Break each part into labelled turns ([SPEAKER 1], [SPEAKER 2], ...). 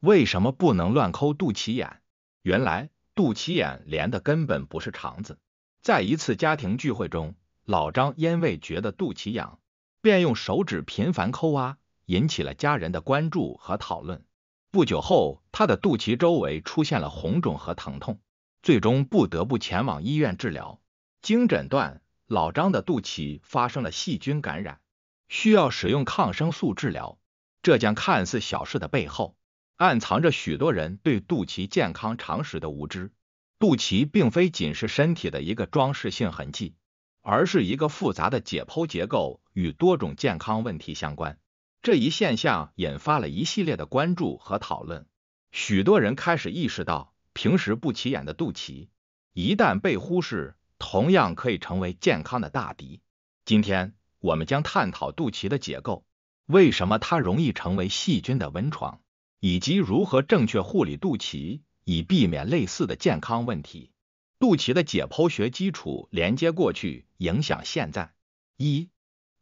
[SPEAKER 1] 为什么不能乱抠肚脐眼？原来肚脐眼连的根本不是肠子。在一次家庭聚会中，老张因为觉得肚脐痒，便用手指频繁抠挖，引起了家人的关注和讨论。不久后，他的肚脐周围出现了红肿和疼痛，最终不得不前往医院治疗。经诊断，老张的肚脐发生了细菌感染，需要使用抗生素治疗。这将看似小事的背后。暗藏着许多人对肚脐健康常识的无知。肚脐并非仅是身体的一个装饰性痕迹，而是一个复杂的解剖结构，与多种健康问题相关。这一现象引发了一系列的关注和讨论。许多人开始意识到，平时不起眼的肚脐，一旦被忽视，同样可以成为健康的大敌。今天，我们将探讨肚脐的结构，为什么它容易成为细菌的温床。以及如何正确护理肚脐，以避免类似的健康问题。肚脐的解剖学基础连接过去，影响现在。一、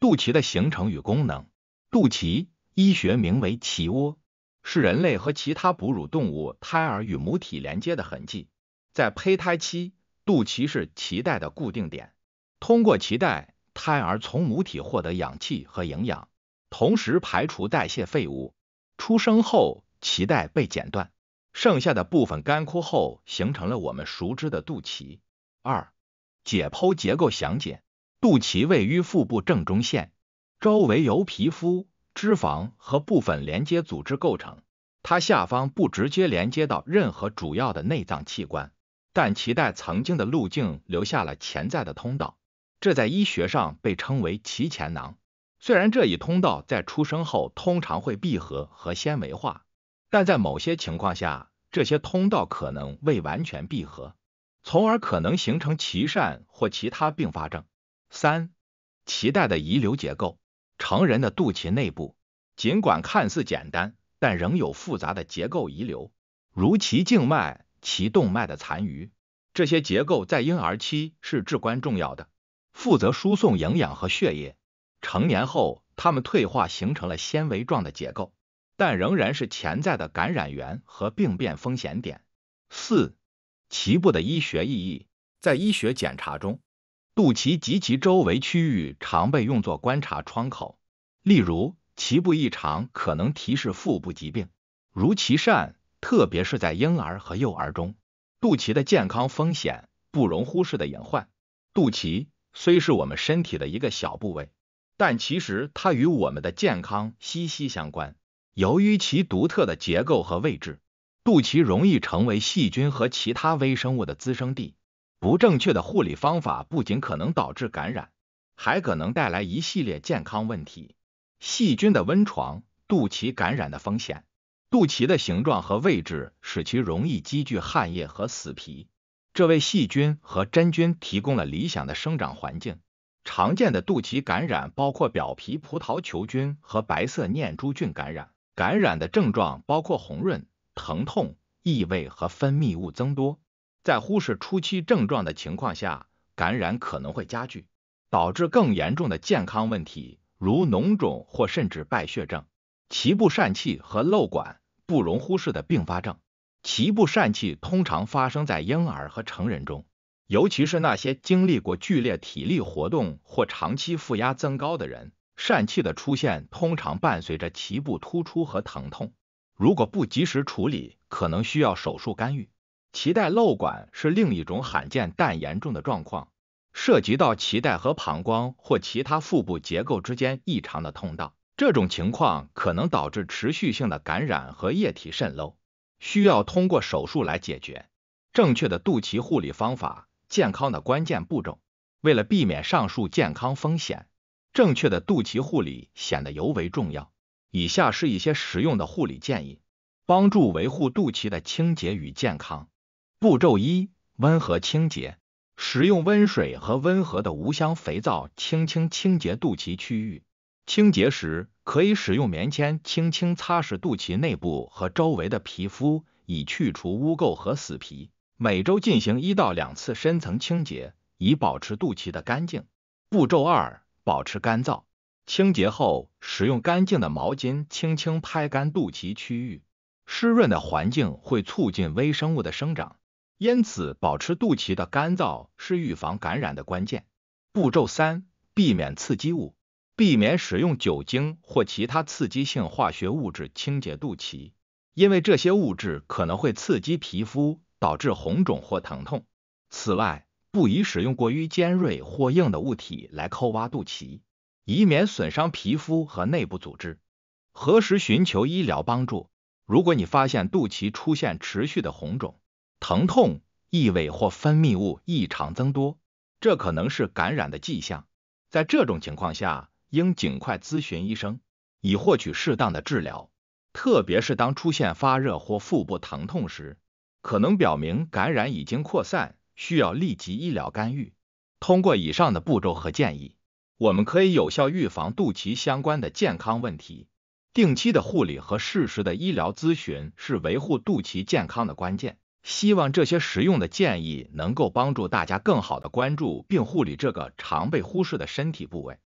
[SPEAKER 1] 肚脐的形成与功能。肚脐，医学名为脐窝，是人类和其他哺乳动物胎儿与母体连接的痕迹。在胚胎期，肚脐是脐带的固定点，通过脐带，胎儿从母体获得氧气和营养，同时排除代谢废物。出生后，脐带被剪断，剩下的部分干枯后形成了我们熟知的肚脐。二、解剖结构详解：肚脐位于腹部正中线，周围由皮肤、脂肪和部分连接组织构成。它下方不直接连接到任何主要的内脏器官，但脐带曾经的路径留下了潜在的通道，这在医学上被称为脐前囊。虽然这一通道在出生后通常会闭合和纤维化。但在某些情况下，这些通道可能未完全闭合，从而可能形成脐疝或其他并发症。三、脐带的遗留结构，成人的肚脐内部尽管看似简单，但仍有复杂的结构遗留，如脐静脉、脐动脉的残余。这些结构在婴儿期是至关重要的，负责输送营养和血液。成年后，它们退化，形成了纤维状的结构。但仍然是潜在的感染源和病变风险点。四，脐部的医学意义在医学检查中，肚脐及其周围区域常被用作观察窗口。例如，脐部异常可能提示腹部疾病，如脐疝，特别是在婴儿和幼儿中，肚脐的健康风险不容忽视的隐患。肚脐虽是我们身体的一个小部位，但其实它与我们的健康息息相关。由于其独特的结构和位置，肚脐容易成为细菌和其他微生物的滋生地。不正确的护理方法不仅可能导致感染，还可能带来一系列健康问题。细菌的温床，肚脐感染的风险。肚脐的形状和位置使其容易积聚汗液和死皮，这为细菌和真菌提供了理想的生长环境。常见的肚脐感染包括表皮葡萄球菌和白色念珠菌感染。感染的症状包括红润、疼痛、异味和分泌物增多。在忽视初期症状的情况下，感染可能会加剧，导致更严重的健康问题，如脓肿或甚至败血症。脐部疝气和瘘管不容忽视的并发症。脐部疝气通常发生在婴儿和成人中，尤其是那些经历过剧烈体力活动或长期负压增高的人。疝气的出现通常伴随着脐部突出和疼痛，如果不及时处理，可能需要手术干预。脐带瘘管是另一种罕见但严重的状况，涉及到脐带和膀胱或其他腹部结构之间异常的通道。这种情况可能导致持续性的感染和液体渗漏，需要通过手术来解决。正确的肚脐护理方法，健康的关键步骤。为了避免上述健康风险。正确的肚脐护理显得尤为重要。以下是一些实用的护理建议，帮助维护肚脐的清洁与健康。步骤一：温和清洁，使用温水和温和的无香肥皂轻轻清洁肚脐区域。清洁时可以使用棉签轻轻擦拭肚脐内部和周围的皮肤，以去除污垢和死皮。每周进行一到两次深层清洁，以保持肚脐的干净。步骤二。保持干燥、清洁后，使用干净的毛巾轻轻拍干肚脐区域。湿润的环境会促进微生物的生长，因此保持肚脐的干燥是预防感染的关键。步骤三，避免刺激物，避免使用酒精或其他刺激性化学物质清洁肚脐，因为这些物质可能会刺激皮肤，导致红肿或疼痛。此外，不宜使用过于尖锐或硬的物体来抠挖肚脐，以免损伤皮肤和内部组织。何时寻求医疗帮助？如果你发现肚脐出现持续的红肿、疼痛、异味或分泌物异常增多，这可能是感染的迹象。在这种情况下，应尽快咨询医生以获取适当的治疗。特别是当出现发热或腹部疼痛时，可能表明感染已经扩散。需要立即医疗干预。通过以上的步骤和建议，我们可以有效预防肚脐相关的健康问题。定期的护理和适时的医疗咨询是维护肚脐健康的关键。希望这些实用的建议能够帮助大家更好的关注并护理这个常被忽视的身体部位。